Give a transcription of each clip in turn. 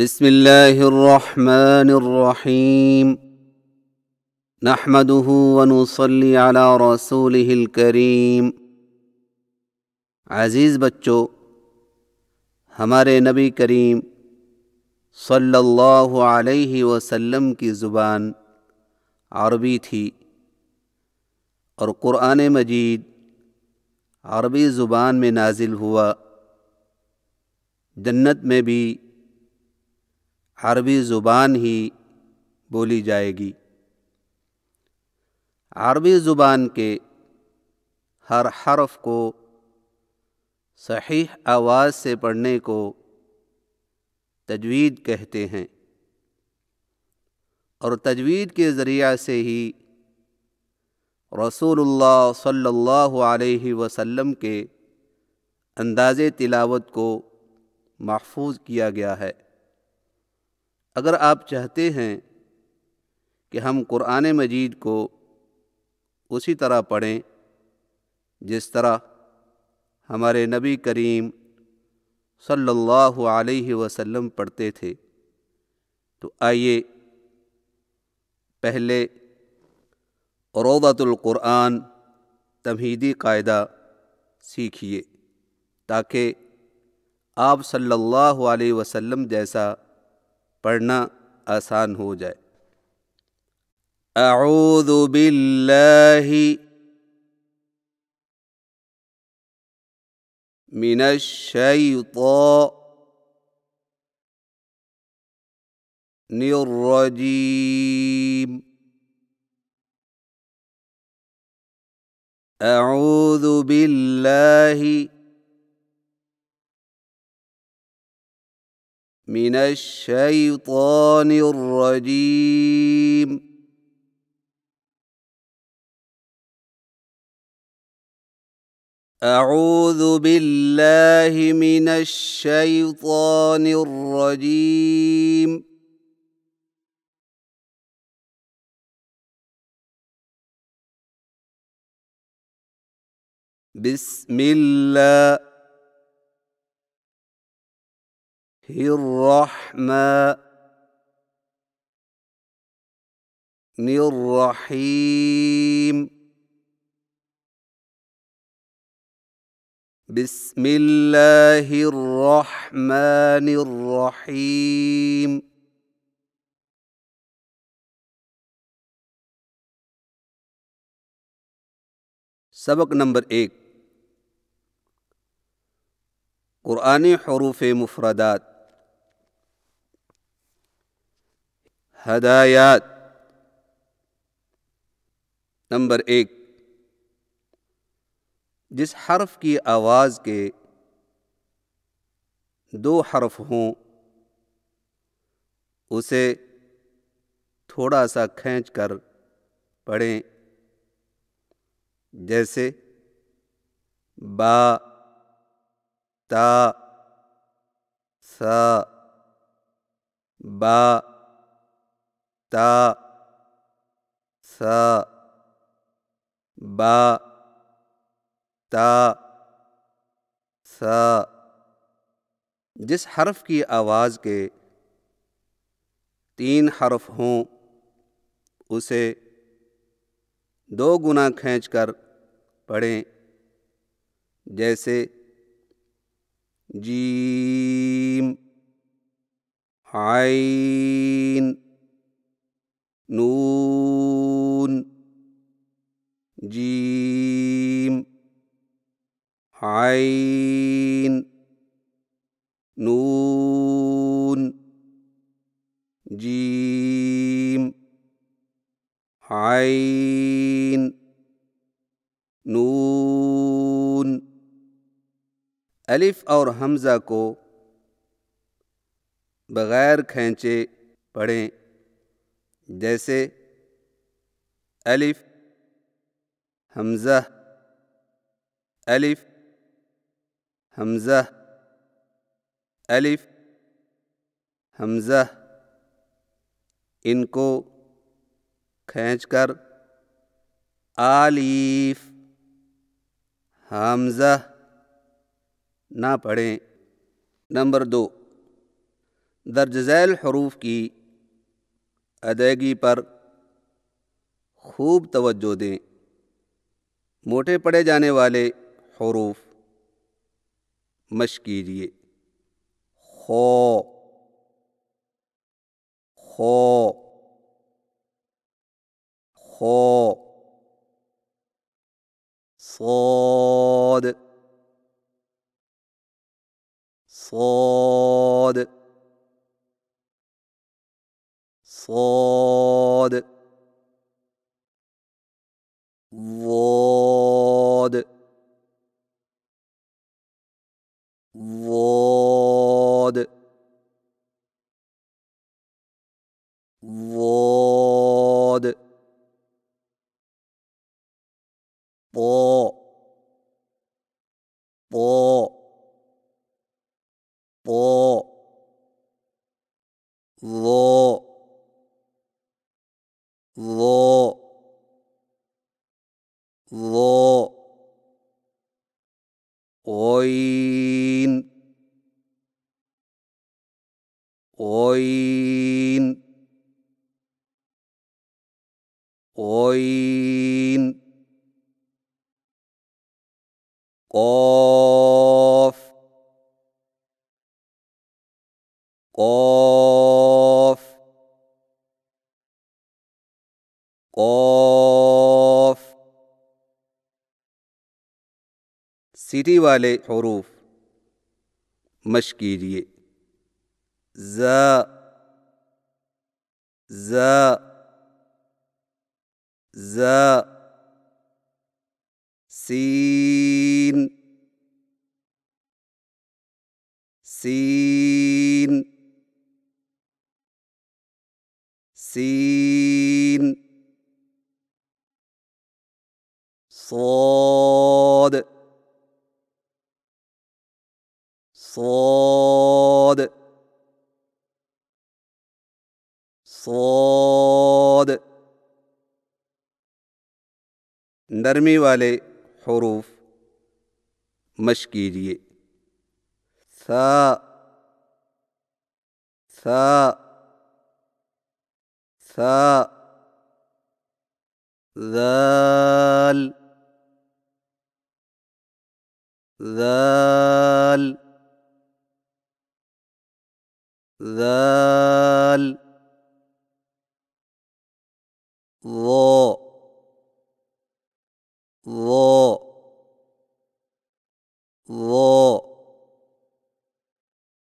بسم اللہ الرحمن الرحیم نحمده ونصلی علی رسوله الكریم عزیز بچوں ہمارے نبی کریم صلی اللہ علیہ وسلم کی زبان عربی تھی اور قرآن مجید عربی زبان میں نازل ہوا جنت میں بھی عربی زبان ہی بولی جائے گی عربی زبان کے ہر حرف کو صحیح آواز سے پڑھنے کو تجوید کہتے ہیں اور تجوید کے ذریعہ سے ہی رسول اللہ صلی اللہ علیہ وسلم کے انداز تلاوت کو محفوظ کیا گیا ہے اگر آپ چاہتے ہیں کہ ہم قرآن مجید کو اسی طرح پڑھیں جس طرح ہمارے نبی کریم صلی اللہ علیہ وسلم پڑھتے تھے تو آئیے پہلے روضۃ القرآن تمہیدی قاعدہ سیکھیے تاکہ آپ صلی اللہ علیہ وسلم جیسا پڑھنا آسان ہو جائے أعوذ بالله من الشيطان الرجيم أعوذ بالله من الشيطان الرجيم اعوذ بالله من الشيطان الرجيم بسم الله الرحمة الرحيم بسم الله الرحمن الرحيم سبق نمبر ایک قرآن حروف مفردات ہدایات نمبر ایک جس حرف کی آواز کے دو حرف ہوں اسے تھوڑا سا کھینچ کر پڑھیں جیسے با تا سا با سا سا جس حرف کی آواز کے تین حرف ہوں اسے دو گنا کھینچ کر پڑھیں جیسے جیم آئین نون جیم عین نون جیم عین نون الف اور حمزہ کو بغیر کھینچے پڑھیں جیسے الف حمزہ الف حمزہ الف حمزہ ان کو کھینچ کر علیف حمزہ نہ پڑھیں نمبر دو درج ذیل حروف کی ادائیگی پر خوب توجہ دیں موٹے پڑے جانے والے حروف مشق کیجیے خو خو خو صاد صاد صاد ضاد ضاد ضاد طاء طاء طاء ضاء ظا ظا غين غين غين قاف قاف قوف سٹی والے حروف کیجیے ز زا ز سین سین سین صاد صاد صاد نرمي والے حروف مش ثاء ثاء ثاء ذال ذال زال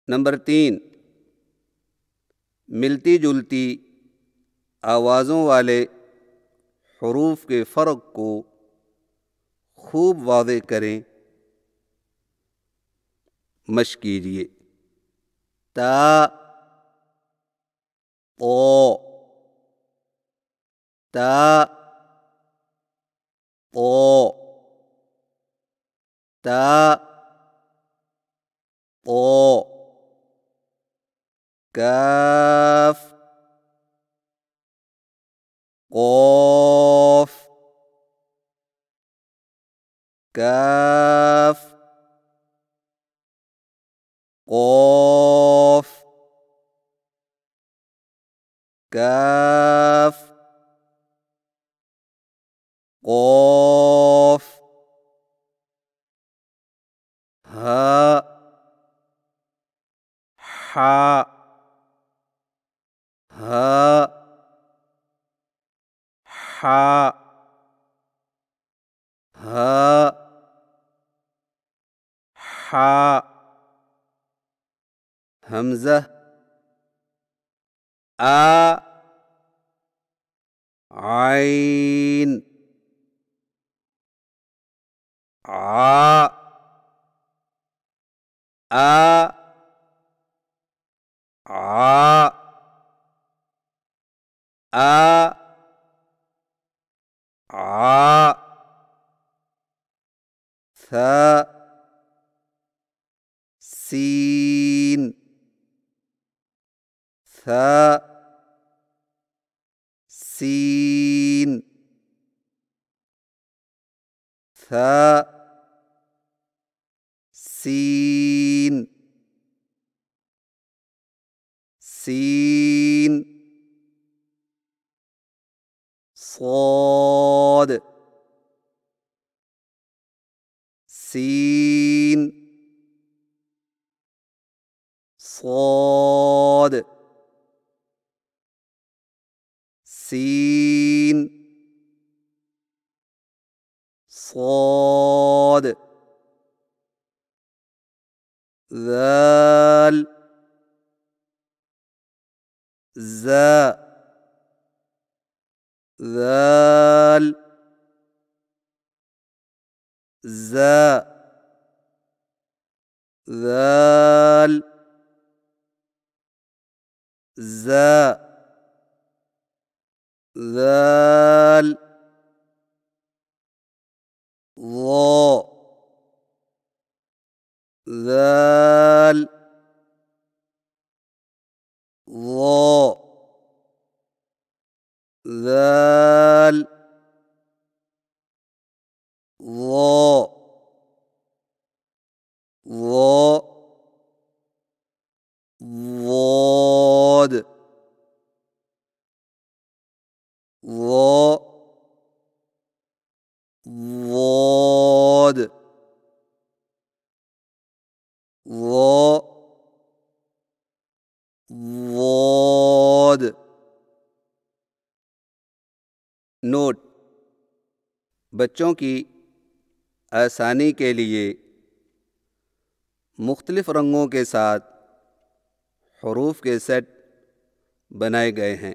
نمبر تین ملتی جلتی آوازوں والے حروف کے فرق کو خوب واضح کریں مش کیجئے تا او تا او تا او كاف قوف كاف قاف كاف قاف هاء حاء هاء حاء همزة آ عين ع آ ع آ ع ث سين ثاء سين ثاء سين سين صاد سين صاد سين صاد ذال زا ذال زا ذال زا ذال ظا ذال بچوں کی آسانی کے لیے مختلف رنگوں کے ساتھ حروف کے سیٹ بنائے گئے ہیں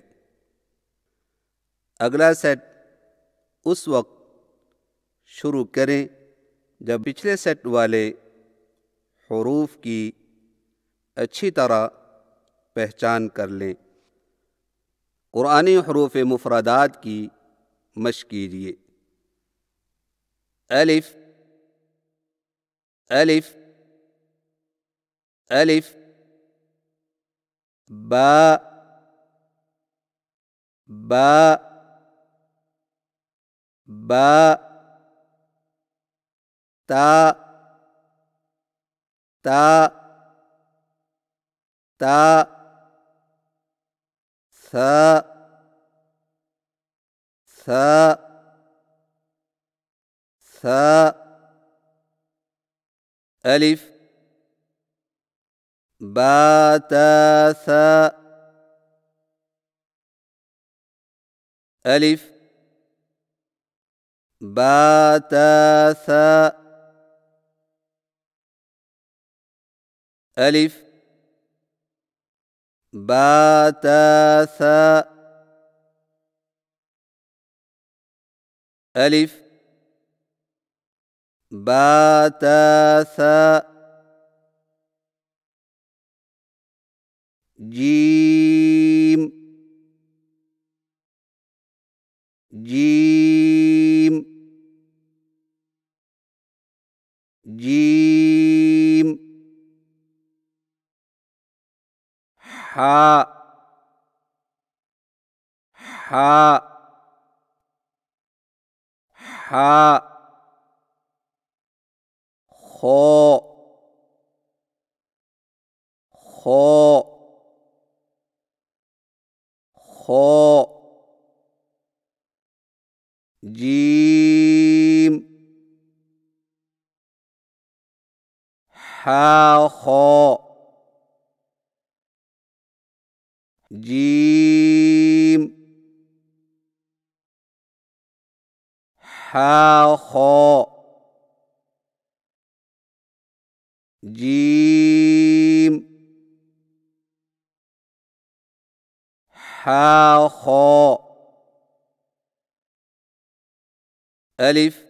اگلا سیٹ اس وقت شروع کریں جب پچھلے سیٹ والے حروف کی اچھی طرح پہچان کر لیں قرآنی حروف مفردات کی مشق کیجیے ألف ألف ألف باء باء باء تاء تاء تاء ثاء ثاء ثاء ألف با تا ثاء ألف با تا ثاء ألف با تا ثاء ألف باتاث جيم جيم جيم حاء حاء حاء خو خو خو جيم حا خو جيم حا خو جيم حا خا ألف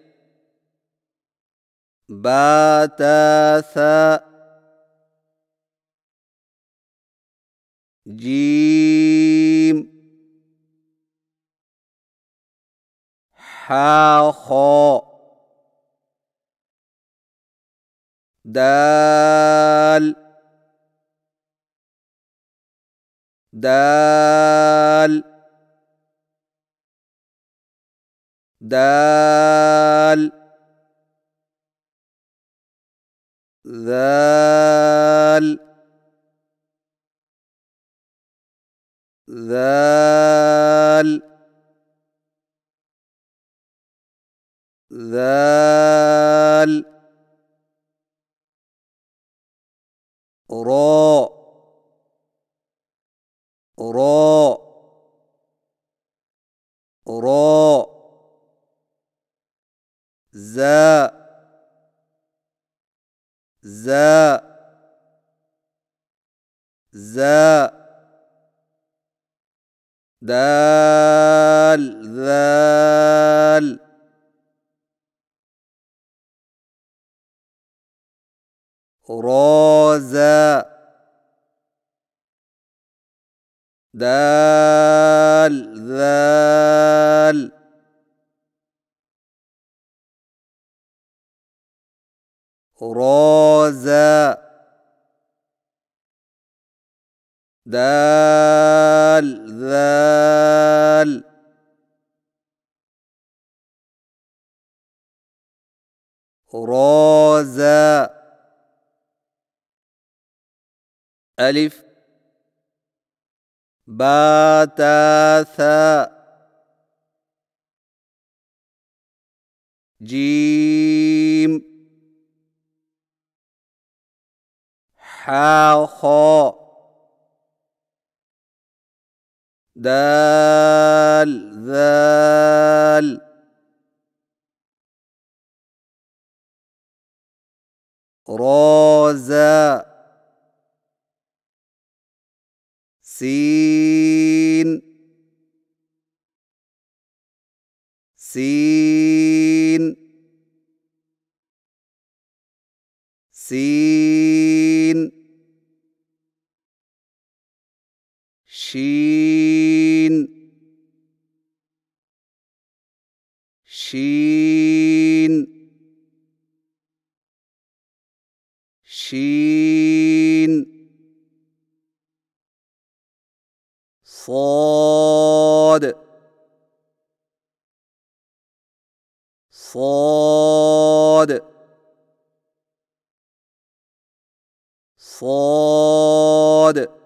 با تا ثا جيم حا خا دال دال دال ذال ذال ذال راء راء راء زاء زاء زاء دال ذال رازا دال ذال رازا دال ذال رازا ألف باتا ثا جيم حا خا دال ذال رازا سين سين سين شين شين شين صاد صاد صاد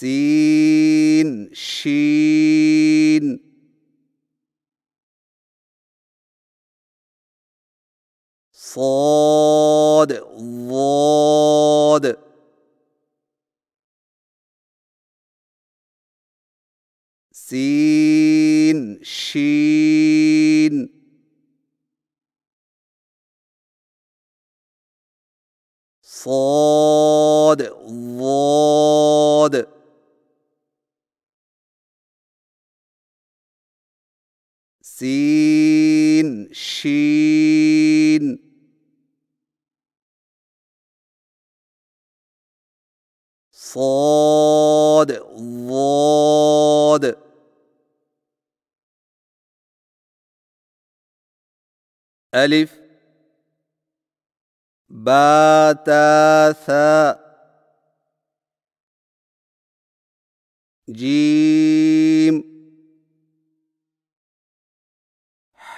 seen sheen sod wod seen sheen sod سين شين صاد ضاد ألف با تا ثا جيم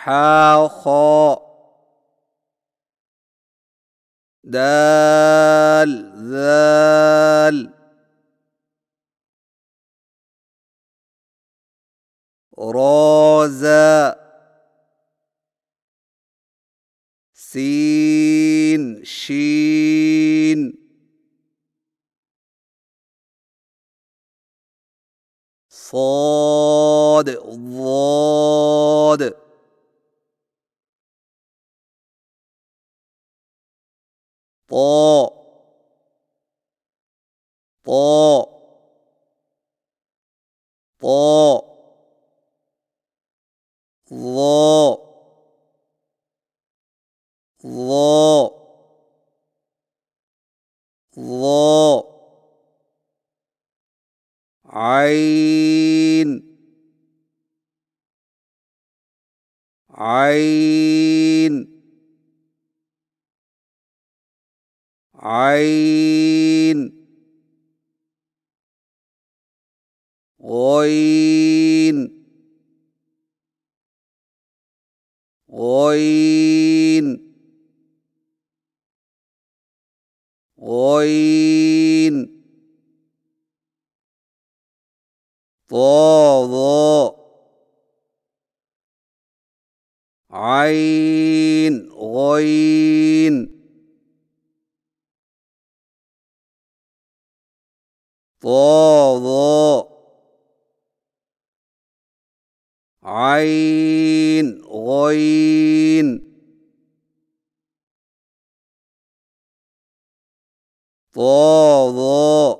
حاخا دال ذال رازا سين شين صاد ضاد 不不不不不！i 哎！عين غين غين غين ضاض عين غين طاض عين غين طاض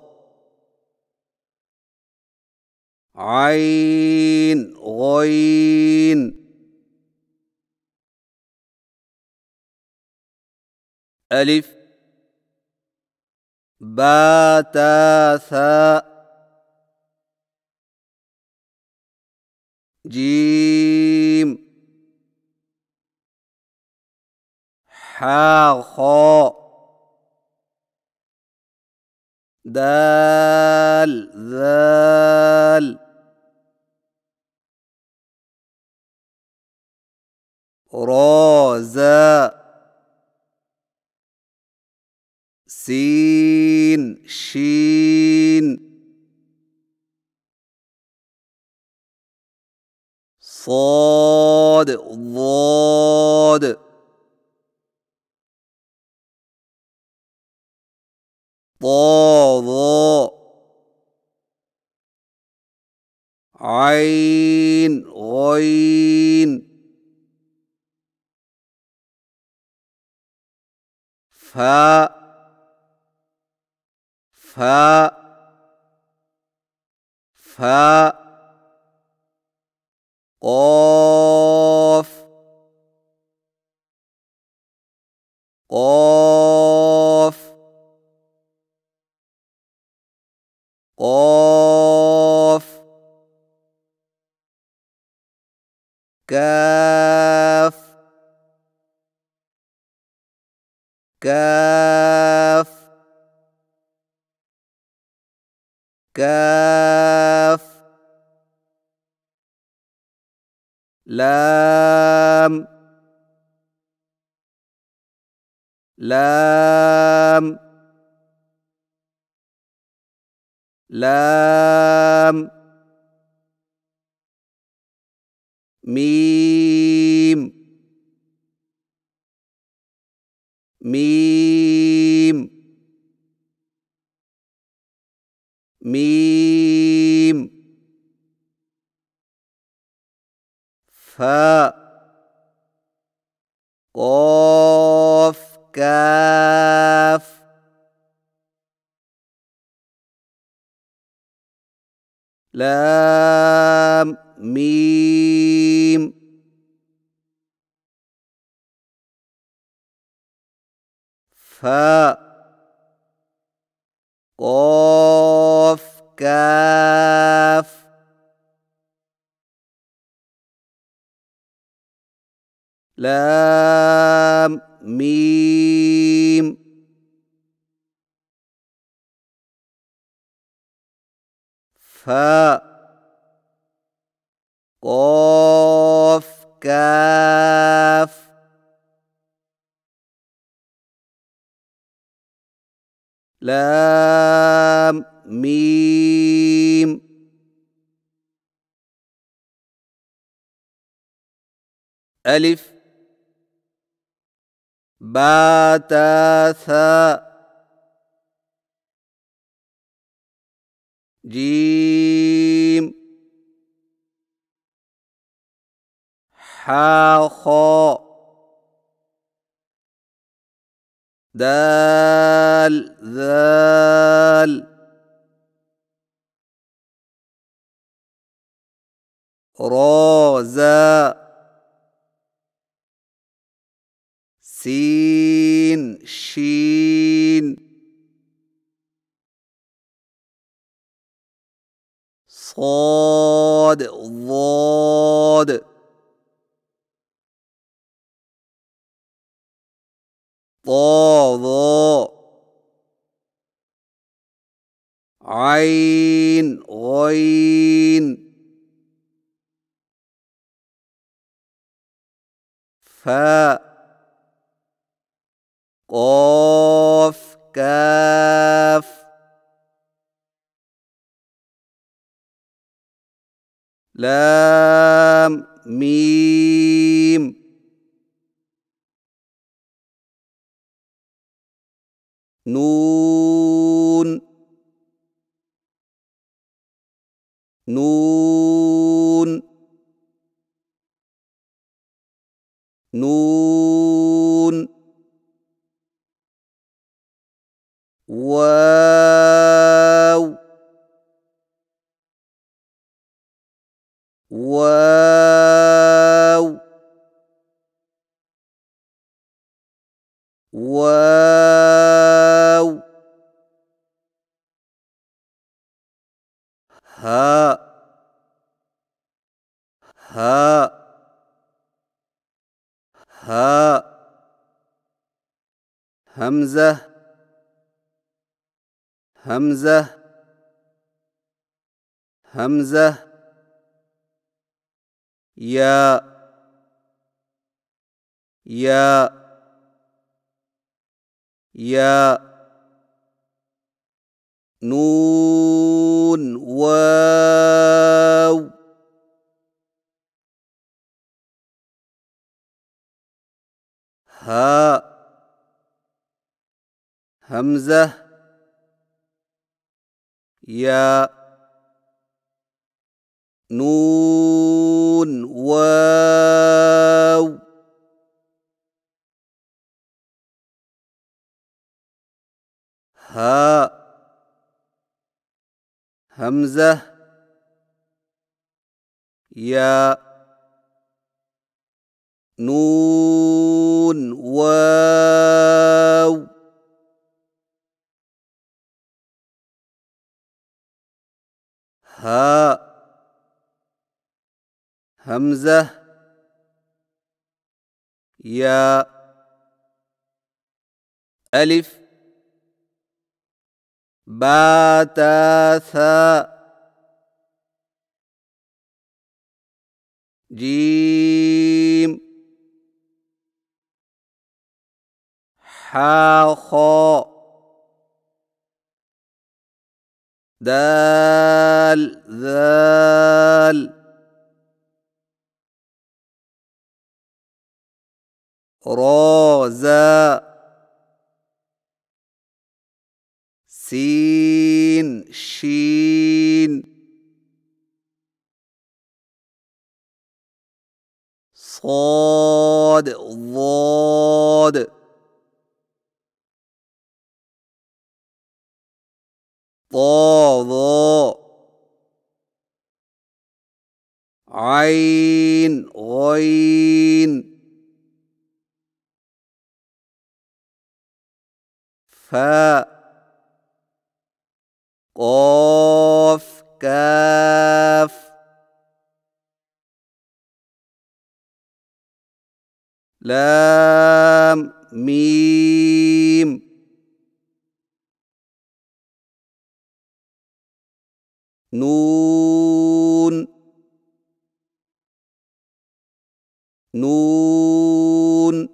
عين غين ألف باتا ثا جيم حا دال ذال را سين شين صاد ضاد طا ضا عين غين فَأَ فاء فا قاف قاف قاف كاف كاف كاف لام لام لام ميم ميم ميم فا قاف كاف لام ميم فا قاف كاف لام ميم فا قاف كاف لام ميم ألف با تا ثا جيم حا خا دال ذال زا سين شين صاد ضاد طاض عين غين فاء قاف كاف لام ميم نون نون نون واو واو واو ها ها ها همزة همزة همزة يا يا يا نون واو ها همزة يا نون واو ها همزة يا نون واو ها همزة يا ألف باتاث جيم حاخ دال ذال رازا سين شين صاد ضاد طا ضا عين غين فَأَ قاف كاف لام ميم نون نون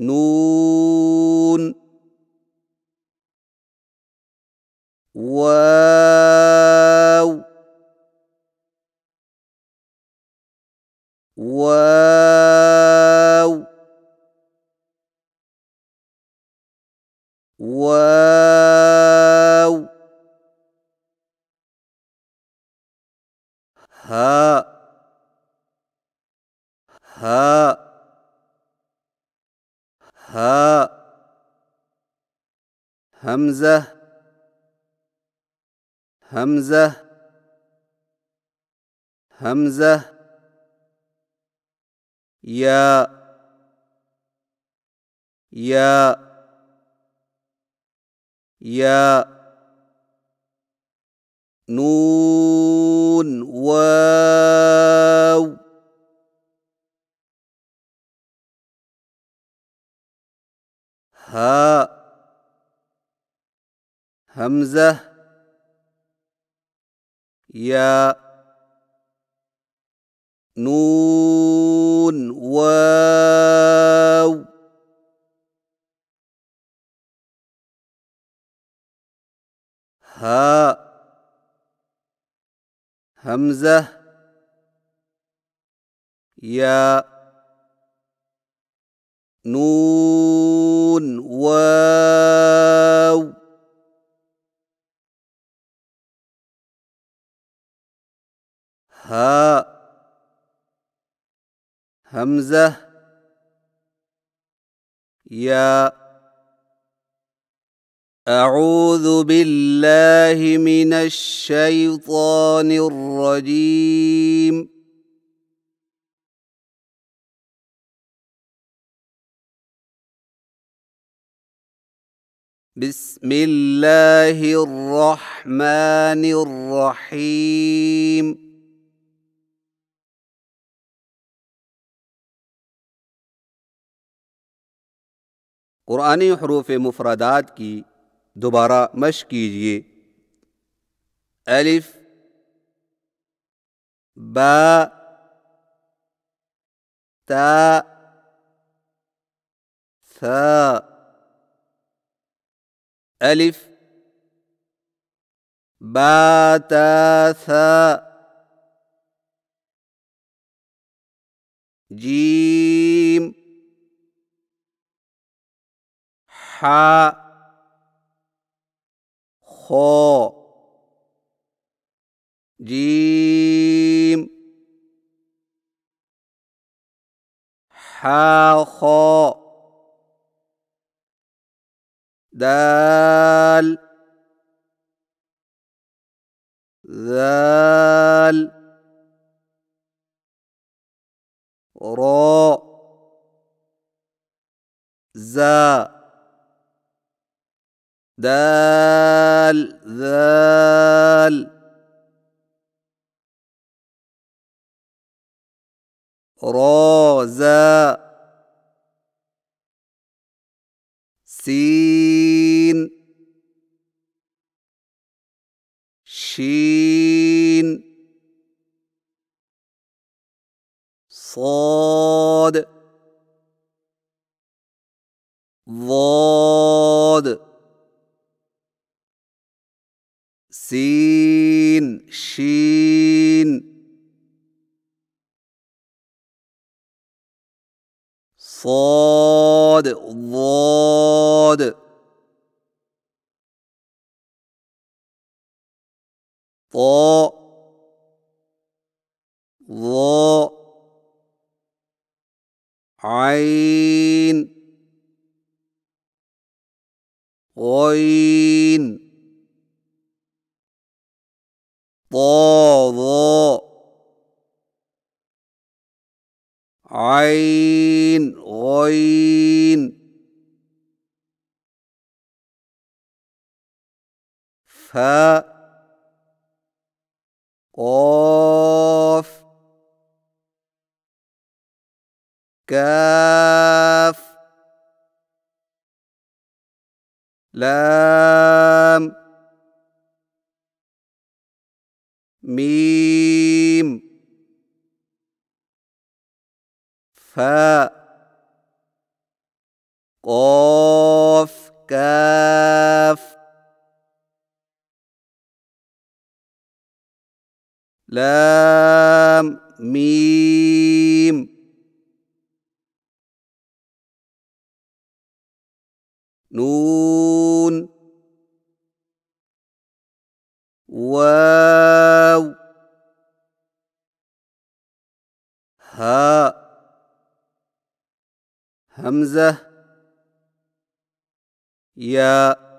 نون واو واو واو ها ها ها همزه همزة همزة يا يا يا نون واو ها همزه يا نون واو ها همزة يا نون واو ها همزة يا أعوذ بالله من الشيطان الرجيم بسم الله الرحمن الرحيم قرآنی حروف مفردات کی دوبارہ مشق کیجئے الف با تا ثا الف با تا ثا جيم خو جيم حا خو دال ذال را زا دال ذال را زا سين شين صاد ضاد سين شين صاد ضاد طاء ظاء عين غين طاض عين غين فاء قاف كاف لام ميم فا قاف كاف لام ميم نون واو هاء همزة ياء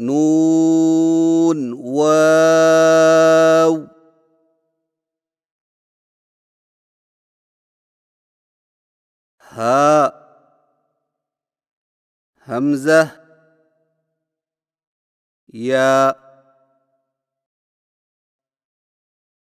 نون واو هاء همزه يا